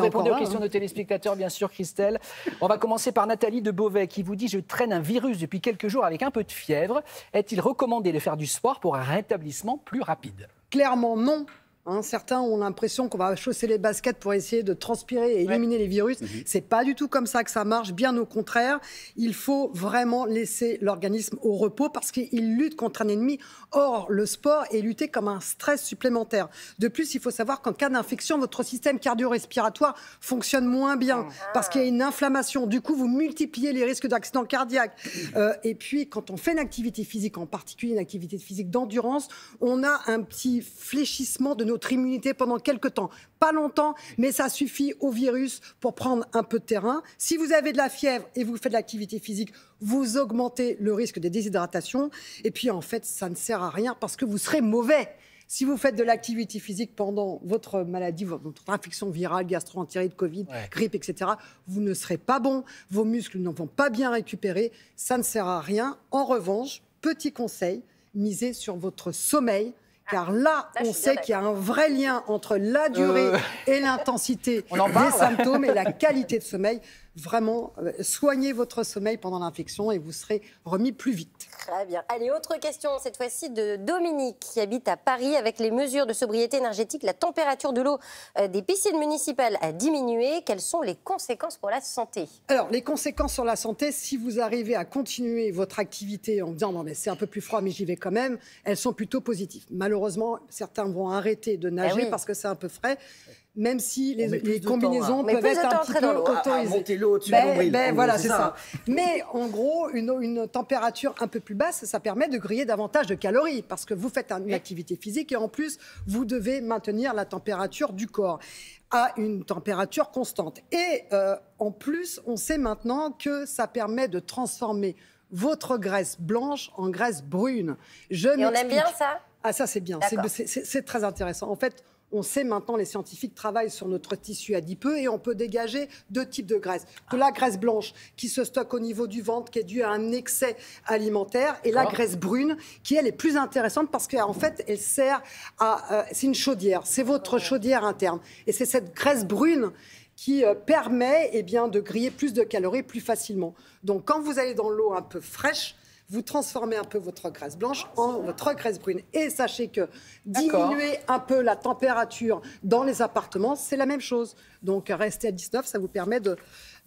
Vous aux questions hein. de téléspectateurs, bien sûr, Christelle. On va commencer par Nathalie de Beauvais qui vous dit Je traîne un virus depuis quelques jours avec un peu de fièvre. Est-il recommandé de faire du sport pour un rétablissement plus rapide Clairement, non. Hein, certains ont l'impression qu'on va chausser les baskets pour essayer de transpirer et éliminer les virus. Mhm. C'est pas du tout comme ça que ça marche. Bien au contraire, il faut vraiment laisser l'organisme au repos parce qu'il lutte contre un ennemi. Or, le sport est lutté comme un stress supplémentaire. De plus, il faut savoir qu'en cas d'infection, votre système cardio-respiratoire fonctionne moins bien ah. parce qu'il y a une inflammation. Du coup, vous multipliez les risques d'accident cardiaque. Mhm. Euh, et puis, quand on fait une activité physique, en particulier une activité physique d'endurance, on a un petit fléchissement de nos votre immunité pendant quelques temps. Pas longtemps, mais ça suffit au virus pour prendre un peu de terrain. Si vous avez de la fièvre et vous faites de l'activité physique, vous augmentez le risque des déshydratations. Et puis en fait, ça ne sert à rien parce que vous serez mauvais. Si vous faites de l'activité physique pendant votre maladie, votre infection virale, gastro-entérite, Covid, grippe, etc., vous ne serez pas bon, vos muscles n'en vont pas bien récupérer, ça ne sert à rien. En revanche, petit conseil, misez sur votre sommeil, ah, car là, on sait qu'il y a un vrai lien entre la durée euh. et l'intensité des symptômes et la qualité de sommeil vraiment euh, soigner votre sommeil pendant l'infection et vous serez remis plus vite. Très bien. Allez, autre question, cette fois-ci de Dominique qui habite à Paris. Avec les mesures de sobriété énergétique, la température de l'eau euh, des piscines municipales a diminué. Quelles sont les conséquences pour la santé Alors, les conséquences sur la santé, si vous arrivez à continuer votre activité en disant non mais c'est un peu plus froid mais j'y vais quand même, elles sont plutôt positives. Malheureusement, certains vont arrêter de bah nager parce que c'est un peu frais même si les, combinaisons peuvent être un petit peu autorisées. l'eau ah, ah, ben, ben, voilà, c'est ça. Mais en gros, une, température un peu plus basse, ça permet de griller davantage de calories parce que vous faites une activité physique et en plus, vous devez maintenir la température du corps à une température constante. Et euh, en plus, on sait maintenant que ça permet de transformer votre graisse blanche en graisse brune. Je et on aime bien ça Ah ça c'est bien, c'est très intéressant. En fait, on sait maintenant, les scientifiques travaillent sur notre tissu adipeux et on peut dégager deux types de graisse la graisse blanche qui se stocke au niveau du ventre, qui est due à un excès alimentaire, et la graisse brune qui, elle, est plus intéressante parce qu'en fait, elle sert à... Euh, c'est une chaudière, c'est votre chaudière interne. Et c'est cette graisse brune qui euh, permet eh bien, de griller plus de calories plus facilement. Donc quand vous allez dans l'eau un peu fraîche, vous transformez un peu votre graisse blanche en votre graisse brune. Et sachez que diminuer un peu la température dans les appartements, c'est la même chose. Donc rester à 19, ça vous permet de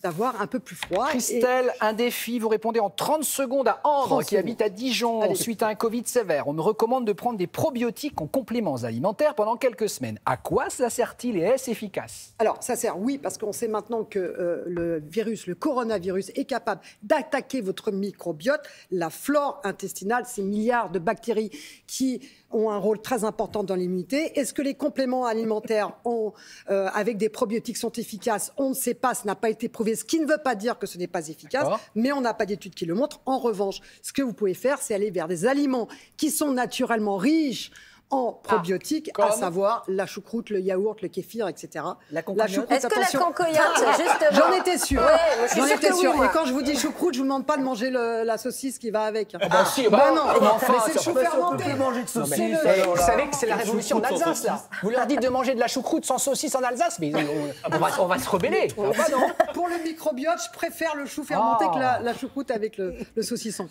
d'avoir un peu plus froid. Christelle, un défi, vous répondez en 30 secondes à Henri qui habite à Dijon suite à un Covid sévère. On me recommande de prendre des probiotiques en compléments alimentaires pendant quelques semaines. À quoi ça sert-il et est-ce efficace Alors ça sert oui parce qu'on sait maintenant que euh, le virus, le coronavirus est capable d'attaquer votre microbiote, la flore intestinale, ces milliards de bactéries qui ont un rôle très important dans l'immunité. Est-ce que les compléments alimentaires euh, avec des probiotiques sont efficaces On ne sait pas, ce n'a pas été prouvé, ce qui ne veut pas dire que ce n'est pas efficace, mais on n'a pas d'études qui le montrent. En revanche, ce que vous pouvez faire, c'est aller vers des aliments qui sont naturellement riches en ah, probiotiques, à savoir la choucroute, le yaourt, le kéfir, etc. La, choucroute, Est-ce que la concoyote, justement J'en étais sûre. J'en étais sûr. Et quand je vous dis choucroute, je vous demande pas de manger la saucisse qui va avec. Ah bah non, bah, enfin, c'est le chou fermenté. manger de saucisse. vous savez que c'est la révolution en Alsace, là. Vous leur dites de manger de la choucroute sans saucisse en Alsace, mais on, va, on va se rebeller. Oh, Pour le microbiote, je préfère le chou fermenté ah. que la, choucroute avec le saucisson.